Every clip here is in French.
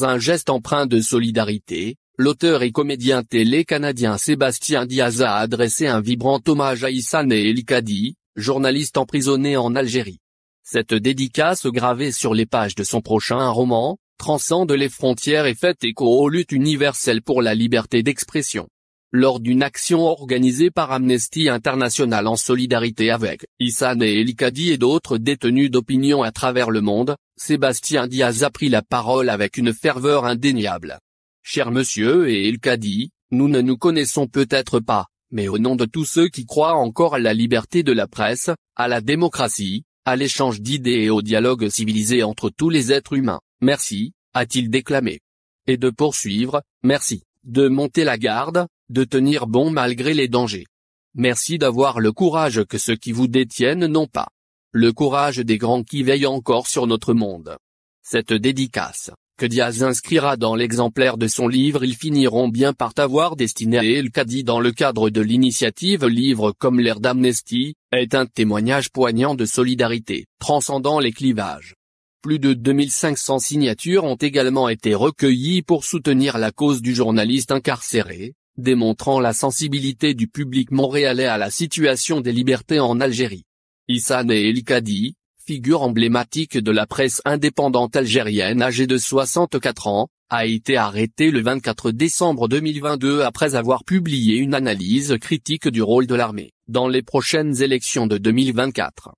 Dans un geste empreint de solidarité, l'auteur et comédien télé canadien Sébastien Diaz a adressé un vibrant hommage à Issane Elikadi, journaliste emprisonné en Algérie. Cette dédicace gravée sur les pages de son prochain roman, transcende les frontières et fait écho aux luttes universelles pour la liberté d'expression lors d'une action organisée par Amnesty International en solidarité avec Issan et Elikadi et d'autres détenus d'opinion à travers le monde, Sébastien Diaz a pris la parole avec une ferveur indéniable. Cher monsieur et Elkadi, nous ne nous connaissons peut-être pas, mais au nom de tous ceux qui croient encore à la liberté de la presse, à la démocratie, à l'échange d'idées et au dialogue civilisé entre tous les êtres humains, merci, a-t-il déclamé. Et de poursuivre, merci, de monter la garde, de tenir bon malgré les dangers. Merci d'avoir le courage que ceux qui vous détiennent n'ont pas. Le courage des grands qui veillent encore sur notre monde. Cette dédicace, que Diaz inscrira dans l'exemplaire de son livre Ils finiront bien par t'avoir destiné à El Kadi dans le cadre de l'initiative Livre comme l'ère d'amnesty, est un témoignage poignant de solidarité, transcendant les clivages. Plus de 2500 signatures ont également été recueillies pour soutenir la cause du journaliste incarcéré, démontrant la sensibilité du public montréalais à la situation des libertés en Algérie. Issane et Elikadi, figure emblématique de la presse indépendante algérienne âgée de 64 ans, a été arrêté le 24 décembre 2022 après avoir publié une analyse critique du rôle de l'armée dans les prochaines élections de 2024.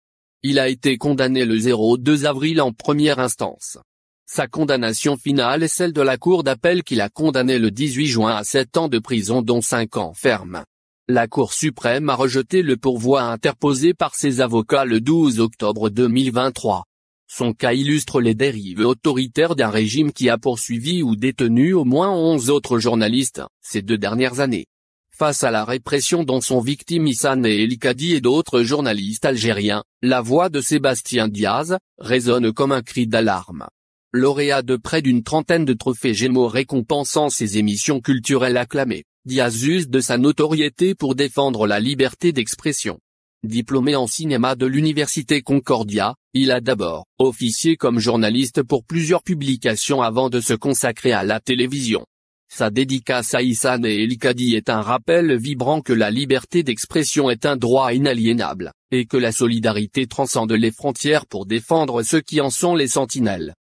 Il a été condamné le 02 avril en première instance. Sa condamnation finale est celle de la Cour d'appel qui l'a condamné le 18 juin à 7 ans de prison dont 5 ans ferme. La Cour suprême a rejeté le pourvoi interposé par ses avocats le 12 octobre 2023. Son cas illustre les dérives autoritaires d'un régime qui a poursuivi ou détenu au moins 11 autres journalistes, ces deux dernières années. Face à la répression dont sont victimes Issan et Elikadi et d'autres journalistes algériens, la voix de Sébastien Diaz, résonne comme un cri d'alarme lauréat de près d'une trentaine de trophées Gémeaux récompensant ses émissions culturelles acclamées, Diazus de sa notoriété pour défendre la liberté d'expression. Diplômé en cinéma de l'université Concordia, il a d'abord officié comme journaliste pour plusieurs publications avant de se consacrer à la télévision. Sa dédicace à Issan et Elikadi est un rappel vibrant que la liberté d'expression est un droit inaliénable, et que la solidarité transcende les frontières pour défendre ceux qui en sont les sentinelles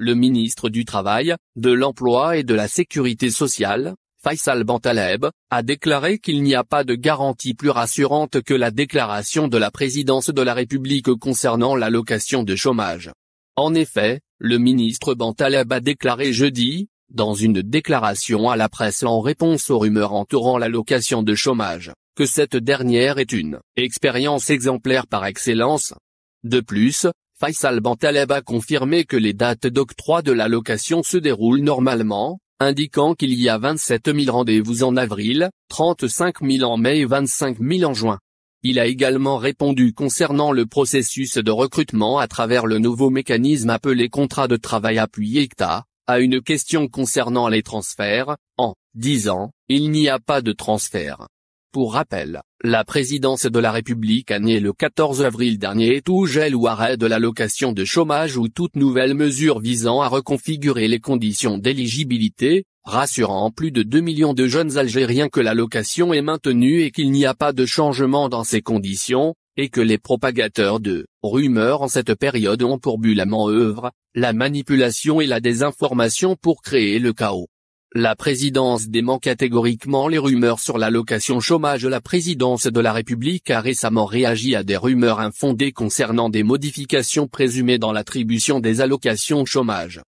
le ministre du Travail, de l'Emploi et de la Sécurité sociale, Faisal Bantaleb, a déclaré qu'il n'y a pas de garantie plus rassurante que la déclaration de la présidence de la République concernant l'allocation de chômage. En effet, le ministre Bantaleb a déclaré jeudi, dans une déclaration à la presse en réponse aux rumeurs entourant l'allocation de chômage, que cette dernière est une expérience exemplaire par excellence. De plus, Faisal Bantaleb a confirmé que les dates d'octroi de l'allocation se déroulent normalement, indiquant qu'il y a 27 000 rendez-vous en avril, 35 000 en mai et 25 000 en juin. Il a également répondu concernant le processus de recrutement à travers le nouveau mécanisme appelé contrat de travail appuyé ECTA, à une question concernant les transferts, en disant, il n'y a pas de transfert. Pour rappel, la présidence de la République a nié le 14 avril dernier tout gel ou arrêt de l'allocation de chômage ou toute nouvelle mesure visant à reconfigurer les conditions d'éligibilité, rassurant plus de 2 millions de jeunes Algériens que l'allocation est maintenue et qu'il n'y a pas de changement dans ces conditions, et que les propagateurs de rumeurs en cette période ont pour but la manœuvre, la manipulation et la désinformation pour créer le chaos. La présidence dément catégoriquement les rumeurs sur l'allocation chômage. La présidence de la République a récemment réagi à des rumeurs infondées concernant des modifications présumées dans l'attribution des allocations chômage.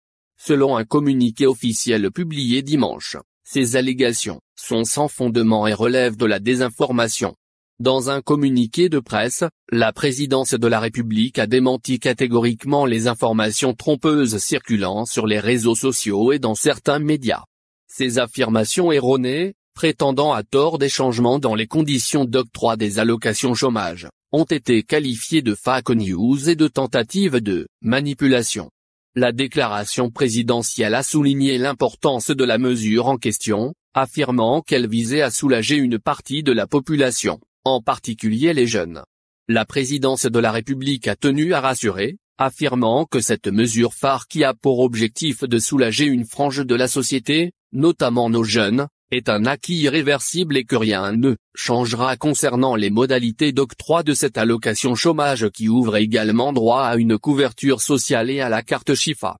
Selon un communiqué officiel publié dimanche, ces allégations sont sans fondement et relèvent de la désinformation. Dans un communiqué de presse, la présidence de la République a démenti catégoriquement les informations trompeuses circulant sur les réseaux sociaux et dans certains médias. Ces affirmations erronées, prétendant à tort des changements dans les conditions d'octroi des allocations chômage, ont été qualifiées de fake news et de tentatives de manipulation. La déclaration présidentielle a souligné l'importance de la mesure en question, affirmant qu'elle visait à soulager une partie de la population, en particulier les jeunes. La présidence de la République a tenu à rassurer, affirmant que cette mesure phare qui a pour objectif de soulager une frange de la société, notamment nos jeunes, est un acquis irréversible et que rien ne changera concernant les modalités d'octroi de cette allocation chômage qui ouvre également droit à une couverture sociale et à la carte Chifa.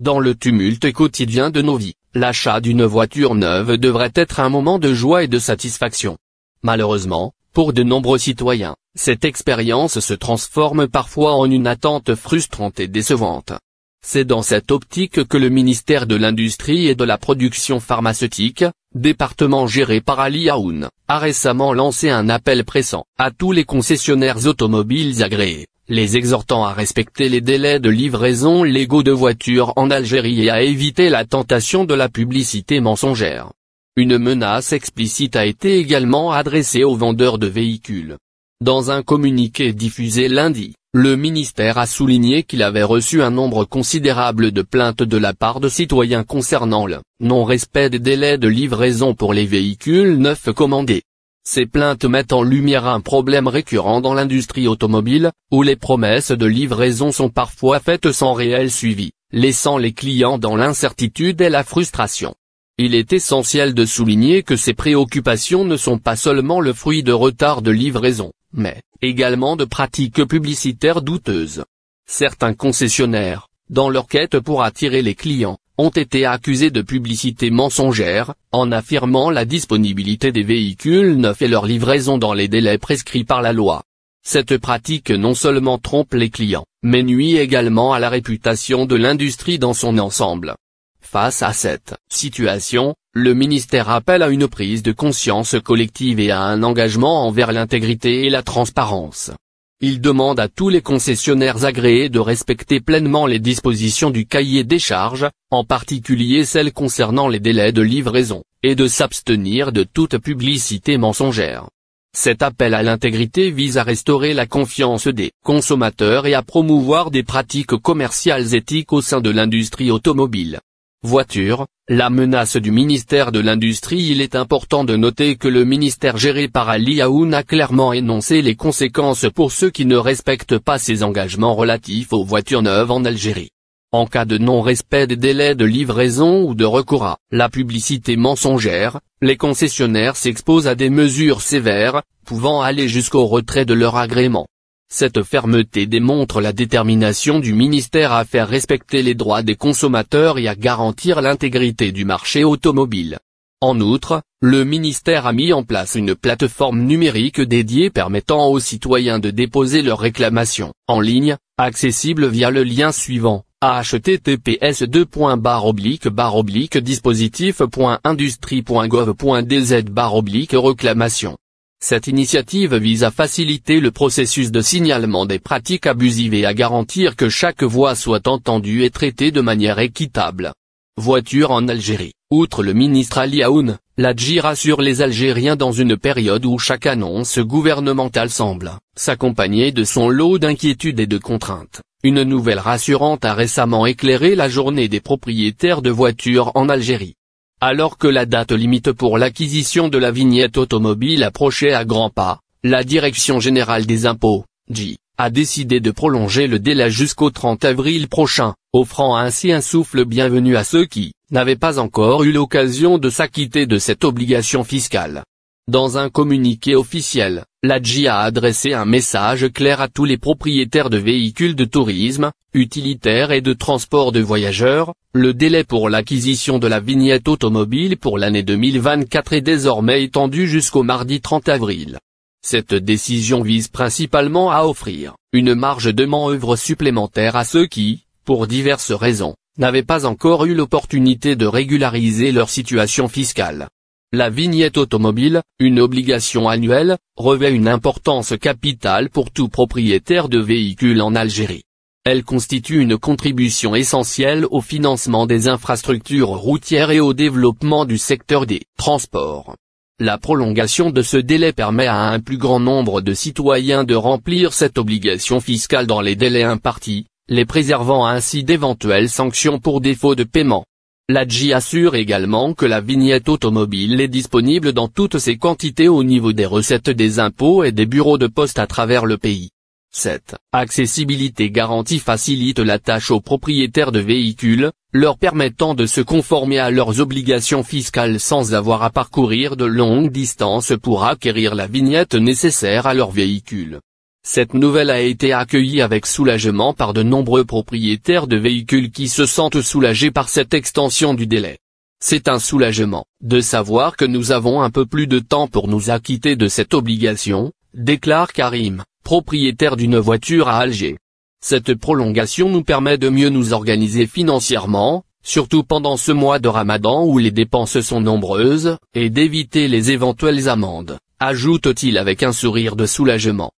Dans le tumulte quotidien de nos vies, l'achat d'une voiture neuve devrait être un moment de joie et de satisfaction. Malheureusement, pour de nombreux citoyens, cette expérience se transforme parfois en une attente frustrante et décevante. C'est dans cette optique que le ministère de l'Industrie et de la Production pharmaceutique, département géré par Ali Aoun, a récemment lancé un appel pressant à tous les concessionnaires automobiles agréés, les exhortant à respecter les délais de livraison légaux de voitures en Algérie et à éviter la tentation de la publicité mensongère. Une menace explicite a été également adressée aux vendeurs de véhicules. Dans un communiqué diffusé lundi, le ministère a souligné qu'il avait reçu un nombre considérable de plaintes de la part de citoyens concernant le non-respect des délais de livraison pour les véhicules neufs commandés. Ces plaintes mettent en lumière un problème récurrent dans l'industrie automobile, où les promesses de livraison sont parfois faites sans réel suivi, laissant les clients dans l'incertitude et la frustration. Il est essentiel de souligner que ces préoccupations ne sont pas seulement le fruit de retards de livraison, mais également de pratiques publicitaires douteuses. Certains concessionnaires, dans leur quête pour attirer les clients, ont été accusés de publicité mensongère, en affirmant la disponibilité des véhicules neufs et leur livraison dans les délais prescrits par la loi. Cette pratique non seulement trompe les clients, mais nuit également à la réputation de l'industrie dans son ensemble. Face à cette situation, le ministère appelle à une prise de conscience collective et à un engagement envers l'intégrité et la transparence. Il demande à tous les concessionnaires agréés de respecter pleinement les dispositions du cahier des charges, en particulier celles concernant les délais de livraison, et de s'abstenir de toute publicité mensongère. Cet appel à l'intégrité vise à restaurer la confiance des consommateurs et à promouvoir des pratiques commerciales éthiques au sein de l'industrie automobile. Voiture, la menace du ministère de l'Industrie Il est important de noter que le ministère géré par Ali Aoun a clairement énoncé les conséquences pour ceux qui ne respectent pas ses engagements relatifs aux voitures neuves en Algérie. En cas de non-respect des délais de livraison ou de recours à la publicité mensongère, les concessionnaires s'exposent à des mesures sévères, pouvant aller jusqu'au retrait de leur agrément. Cette fermeté démontre la détermination du ministère à faire respecter les droits des consommateurs et à garantir l'intégrité du marché automobile. En outre, le ministère a mis en place une plateforme numérique dédiée permettant aux citoyens de déposer leurs réclamations, en ligne, accessible via le lien suivant, https 2. oblique dispositif.industrie.gov.dz reclamation. Cette initiative vise à faciliter le processus de signalement des pratiques abusives et à garantir que chaque voix soit entendue et traitée de manière équitable. Voiture en Algérie. Outre le ministre Ali Aoun, l'Adji rassure les Algériens dans une période où chaque annonce gouvernementale semble s'accompagner de son lot d'inquiétudes et de contraintes. Une nouvelle rassurante a récemment éclairé la journée des propriétaires de voitures en Algérie. Alors que la date limite pour l'acquisition de la vignette automobile approchait à grands pas, la Direction Générale des Impôts, J, a décidé de prolonger le délai jusqu'au 30 avril prochain, offrant ainsi un souffle bienvenu à ceux qui n'avaient pas encore eu l'occasion de s'acquitter de cette obligation fiscale. Dans un communiqué officiel, la DG a adressé un message clair à tous les propriétaires de véhicules de tourisme, utilitaires et de transport de voyageurs, le délai pour l'acquisition de la vignette automobile pour l'année 2024 est désormais étendu jusqu'au mardi 30 avril. Cette décision vise principalement à offrir une marge de manœuvre supplémentaire à ceux qui, pour diverses raisons, n'avaient pas encore eu l'opportunité de régulariser leur situation fiscale. La vignette automobile, une obligation annuelle, revêt une importance capitale pour tout propriétaire de véhicules en Algérie. Elle constitue une contribution essentielle au financement des infrastructures routières et au développement du secteur des transports. La prolongation de ce délai permet à un plus grand nombre de citoyens de remplir cette obligation fiscale dans les délais impartis, les préservant ainsi d'éventuelles sanctions pour défaut de paiement. L'ADJ assure également que la vignette automobile est disponible dans toutes ses quantités au niveau des recettes des impôts et des bureaux de poste à travers le pays. Cette Accessibilité garantie facilite la tâche aux propriétaires de véhicules, leur permettant de se conformer à leurs obligations fiscales sans avoir à parcourir de longues distances pour acquérir la vignette nécessaire à leur véhicule. Cette nouvelle a été accueillie avec soulagement par de nombreux propriétaires de véhicules qui se sentent soulagés par cette extension du délai. C'est un soulagement, de savoir que nous avons un peu plus de temps pour nous acquitter de cette obligation, déclare Karim, propriétaire d'une voiture à Alger. Cette prolongation nous permet de mieux nous organiser financièrement, surtout pendant ce mois de ramadan où les dépenses sont nombreuses, et d'éviter les éventuelles amendes, ajoute-t-il avec un sourire de soulagement.